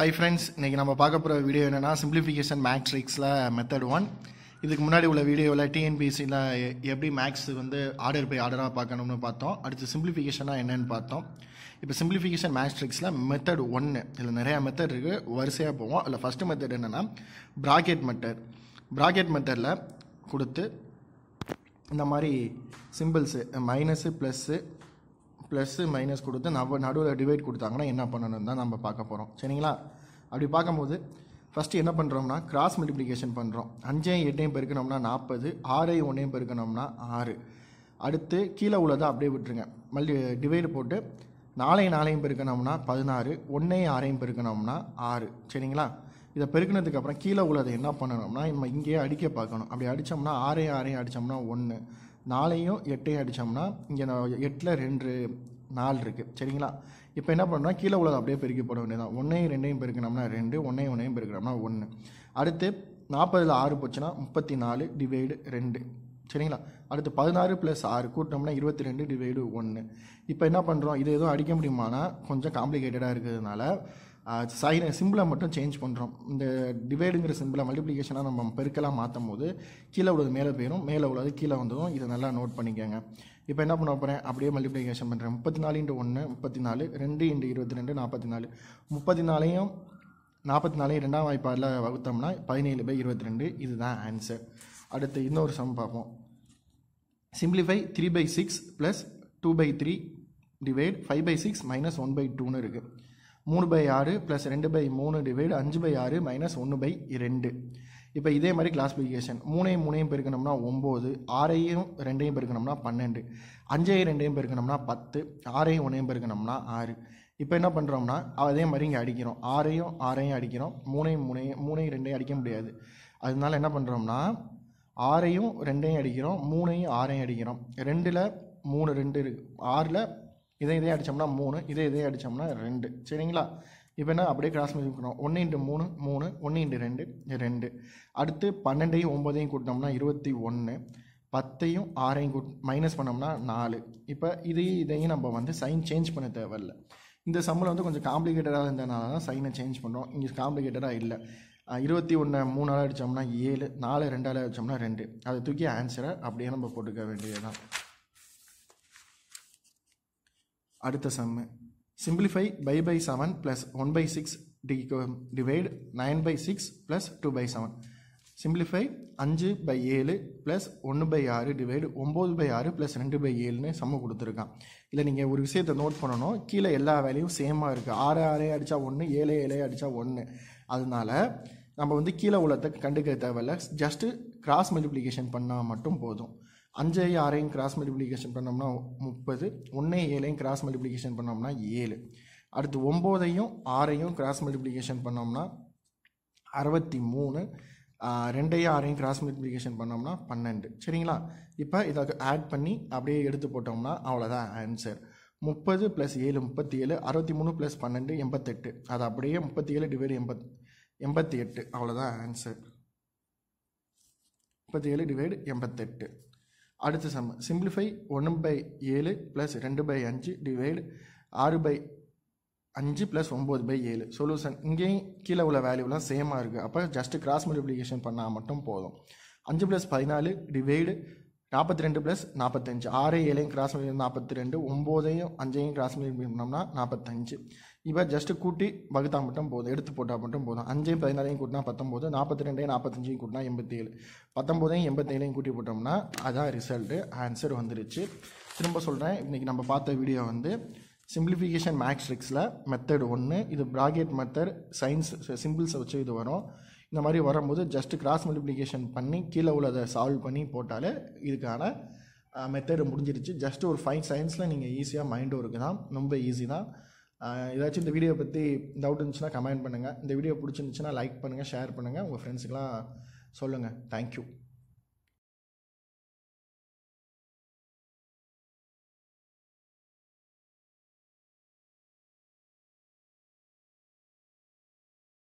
hi friends இன்றைக்கி நம்ம பார்க்க போகிற வீடியோ என்னென்னா சிம்பிளிஃபிகேஷன் மேட்ரிக்ஸில் மெத்தட் ஒன் இதுக்கு முன்னாடி உள்ள வீடியோவில் டிஎன்பிசியில் எப்படி மேக்ஸ் வந்து ஆர்டர் போய் ஆர்டராக பார்க்கணும்னு பார்த்தோம் அடுத்து சிம்பிளிஃபிகேஷனாக என்னென்னு பார்த்தோம் இப்போ சிம்பிளிஃபிகேஷன் மேட்ரிக்ஸில் மெத்தட் ஒன்று இதில் நிறையா மெத்தட் இருக்குது வரிசையாக போவோம் அதில் ஃபஸ்ட்டு மெத்தட் என்னென்னா ப்ராக்கெட் மெத்தட் ப்ராக்கெட் மெத்தடில் கொடுத்து இந்த மாதிரி symbols minus plus plus minus கொடுத்து நவ நடுவில் டிவைட் கொடுத்தாங்கன்னா என்ன பண்ணணும் தான் நம்ம பார்க்க போகிறோம் சரிங்களா அப்படி பார்க்கும்போது ஃபஸ்ட்டு என்ன பண்ணுறோம்னா கிராஸ் மல்டிப்ளிகேஷன் பண்ணுறோம் அஞ்சையும் எட்டையும் பெருக்கணும்னா நாற்பது ஆறையும் ஒன்றையும் பெருக்கணும்னா ஆறு அடுத்து கீழே உள்ளதை அப்படியே விட்டுருங்க மல்டி டிவைடு போட்டு நாலையும் நாலையும் பெருக்கணும்னா பதினாறு ஒன்றையும் ஆறையும் பெருக்கணும்னா ஆறு சரிங்களா இதை பெருக்கினதுக்கப்புறம் கீழே உள்ளதை என்ன பண்ணணும்னா நம்ம இங்கேயே அடிக்க பார்க்கணும் அப்படி அடித்தோம்னா ஆறையும் ஆறையும் அடித்தோம்னா ஒன்று நாலையும் எட்டையும் அடித்தோம்னா இங்கே நான் எட்டில் ரெண்டு நாலு இருக்குது சரிங்களா இப்போ என்ன பண்ணோம்னா கீழே உள்ளது அப்படியே பெருக்கி போட வேண்டியதான் ஒன்றையும் ரெண்டையும் பெருக்கணும்னா ரெண்டு ஒன்றையும் ஒன்றையும் பெருக்கணும்னா ஒன்று அடுத்து நாற்பதில் ஆறு போச்சுன்னா முப்பத்தி நாலு டிவைடு ரெண்டு சரிங்களா அடுத்து பதினாறு ப்ளஸ் ஆறு கூட்டினோம்னா இருபத்தி ரெண்டு டிவைடு ஒன்று இப்போ என்ன பண்ணுறோம் இது எதுவும் அடிக்க முடியுமானா கொஞ்சம் காம்ப்ளிகேட்டடாக இருக்கிறதுனால சைன சிம்பிளை மட்டும் சேஞ்ச் பண்ணுறோம் இந்த டிவைடுங்கிற சிம்பிளை மல்டிப்ளிகேஷனாக நம்ம பெருக்கெல்லாம் மாற்றும் போது கீழே உள்ளது மேலே போயிடும் மேலே உள்ளது கீழே வந்ததும் இதை நல்லா நோட் பண்ணிக்கோங்க இப்போ என்ன பண்ண போகிறேன் அப்படியே மல்டிப்ளிகேஷன் பண்ணுறேன் முப்பத்தி நாலு இன்ட்டு ஒன்று முப்பத்தி நாலு ரெண்டு இன்ட்டு இருபத்தி ரெண்டு நாற்பத்தி நாலு முப்பத்தி நாலையும் நாற்பத்தி நாலையும் ரெண்டாம் வாய்ப்பாடில் வகுத்தோம்னா பதினேழு பை இருபத்தி ரெண்டு இதுதான் ஆன்சர் அடுத்து இன்னொரு சம் பார்ப்போம் simplify three by six plus two by three divide five by six minus one by டூன்னு இருக்குது மூணு பை ஆறு ப்ளஸ் ரெண்டு பை மூணு டிவைடு அஞ்சு பை ஆறு மைனஸ் ஒன்று பை ரெண்டு இப்போ இதே மாதிரி கிளாஸிஃபிகேஷன் மூணையும் மூணையும் பெருக்கணும்னா ஒம்பது ஆறையும் ரெண்டையும் பெருக்கணும்னா பன்னெண்டு அஞ்சையும் ரெண்டையும் பெருக்கணும்னா பத்து ஆறையும் ஒன்றையும் பெருக்கணும்னா ஆறு இப்போ என்ன பண்ணுறோம்னா அதே மாதிரி இங்கே அடிக்கிறோம் ஆறையும் ஆறையும் அடிக்கிறோம் மூணையும் மூணையும் மூணையும் ரெண்டையும் அடிக்க முடியாது அதனால என்ன பண்ணுறோம்னா ஆறையும் ரெண்டையும் அடிக்கிறோம் மூணையும் ஆறையும் அடிக்கிறோம் ரெண்டில் மூணு ரெண்டு இருக்குது ஆறில் இதை இதே அடித்தோம்னா மூணு இதை இதே அடித்தோம்னா ரெண்டு சரிங்களா இப்போ என்ன அப்படியே கிராஸ் மல்டிபிளிக்கணும் ஒன்று இன்ட்டு மூணு மூணு ஒன்று இன்ட்டு ரெண்டு ரெண்டு அடுத்து பன்னெண்டையும் ஒம்பதையும் கூட்டினோம்னா இருபத்தி ஒன்று பத்தையும் ஆறையும் கூட் மைனஸ் பண்ணோம்னா நாலு இப்போ இதையும் இதையும் நம்ம வந்து சைன் சேஞ்ச் பண்ண தேவையில்ல இந்த சம்மில் வந்து கொஞ்சம் காம்ப்ளிகேட்டடாக இருந்ததுனால தான் சைனை சேஞ்ச் பண்ணுறோம் இங்கே காம்ப்ளிகேட்டடாக இல்லை இருபத்தி ஒன்று மூணால் அடித்தோம்னா ஏழு நாலு ரெண்டால் அடித்தோம்னா ரெண்டு அதை தூக்கி ஆன்சரை அப்படியே நம்ம போட்டுக்க தான் அடுத்த sum simplify by by seven plus one by six d divide nine by six plus two by seven simplify அஞ்சு பை ஏழு ப்ளஸ் ஒன்று பை ஆறு டிவைடு ஒம்பது பை ஆறு ப்ளஸ் ரெண்டு பை ஏழுன்னு சம்ம கொடுத்துருக்கான் இல்லை நீங்கள் ஒரு விஷயத்தை நோட் பண்ணணும் கீழே எல்லா வேலையும் சேமாக இருக்குது ஆறு ஆறே அடித்தா ஒன்று ஏழு ஏழே அடித்தா ஒன்று அதனால நம்ம வந்து கீழே உள்ளத்தை கண்டுக்க தேவையில்ல ஜஸ்ட்டு கிராஸ் மல்டிப்ளிகேஷன் பண்ணால் மட்டும் போதும் அஞ்சு ஆறையும் கிராஸ் மல்டிப்ளிகேஷன் பண்ணோம்னா முப்பது ஒன்றே ஏழையும் கிராஸ் மல்டிப்ளிகேஷன் பண்ணோம்னா ஏழு அடுத்து ஒம்போதையும் ஆறையும் கிராஸ் மல்டிப்ளிகேஷன் பண்ணோம்னா அறுபத்தி மூணு ரெண்டையும் ஆறையும் கிராஸ் மல்டிப்ளிகேஷன் பண்ணோம்னா பன்னெண்டு சரிங்களா இப்போ இதை ஆட் பண்ணி அப்படியே எடுத்து போட்டோம்னா அவ்வளோதான் ஆன்சர் முப்பது ப்ளஸ் ஏழு முப்பத்தி ஏழு அறுபத்தி மூணு ப்ளஸ் பன்னெண்டு எண்பத்தெட்டு அது அப்படியே முப்பத்தி ஏழு டிவைடு எண்பத் எண்பத்தி எட்டு அவ்வளோதான் ஆன்சர் முப்பத்தி ஏழு டிவைடு எண்பத்தெட்டு அடுத்த சம் சிம்பிளிஃபை ஒன்று பை ஏழு ப்ளஸ் ரெண்டு பை அஞ்சு டிவைடு ஆறு பை அஞ்சு ப்ளஸ் ஒம்பது பை ஏழு சொல்யூஷன் இங்கேயும் கீழே உள்ள வேல்யூலாம் சேமாக இருக்குது அப்போ ஜஸ்ட்டு கிராஸ் மல்டிப்ளிகேஷன் பண்ணால் மட்டும் போதும் அஞ்சு ப்ளஸ் பதினாலு டிவைடு நாற்பத்தி ரெண்டு ப்ளஸ் நாற்பத்தஞ்சு ஆறு ஏழையும் கிராஸ் மல்டிபிள் நாற்பத்தி ரெண்டு ஒம்போதையும் அஞ்சையும் கிராஸ் மல்டிபிள் பண்ணோம்னா நாற்பத்தஞ்சு இப்போ ஜஸ்ட்டு கூட்டி வகுத்தா மட்டும் போதும் எடுத்து போட்டால் மட்டும் போதும் அஞ்சையும் பதினாலையும் கூட்டினா பத்தொம்போது நாற்பத்தி ரெண்டையும் நாற்பத்தஞ்சையும் கூட்டினா எண்பத்தேழு பத்தொம்போதையும் எண்பத்தேழையும் கூட்டி போட்டோம்னா அதான் ரிசல்ட்டு ஆன்சர் வந்துருச்சு திரும்ப சொல்கிறேன் இன்றைக்கி நம்ம பார்த்த வீடியோ வந்து சிம்பிளிஃபிகேஷன் மேக்ஸ்ட்ரிக்ஸில் மெத்தட் ஒன்று இது ப்ராகேட் மெத்தட் சயின்ஸ் சிம்பிள்ஸை வச்சு இது வரும் இந்த மாதிரி வரும்போது ஜஸ்ட்டு கிராஸ் மல்டிப்ளிகேஷன் பண்ணி கீழே உள்ளதை சால்வ் பண்ணி போட்டாலே இதுக்கான மெத்தடு முடிஞ்சிருச்சு ஜஸ்ட் ஒரு ஃபைவ் சயின்ஸில் நீங்கள் ஈஸியாக மைண்டும் இருக்குது தான் ரொம்ப ஈஸி தான் ஏதாச்சும் இந்த வீடியோ பற்றி டவுட் இருந்துச்சுன்னா கமெண்ட் பண்ணுங்கள் இந்த வீடியோ பிடிச்சிருந்துச்சுன்னா லைக் பண்ணுங்கள் ஷேர் பண்ணுங்கள் உங்கள் ஃப்ரெண்ட்ஸுக்கெலாம் சொல்லுங்கள் தேங்க்யூ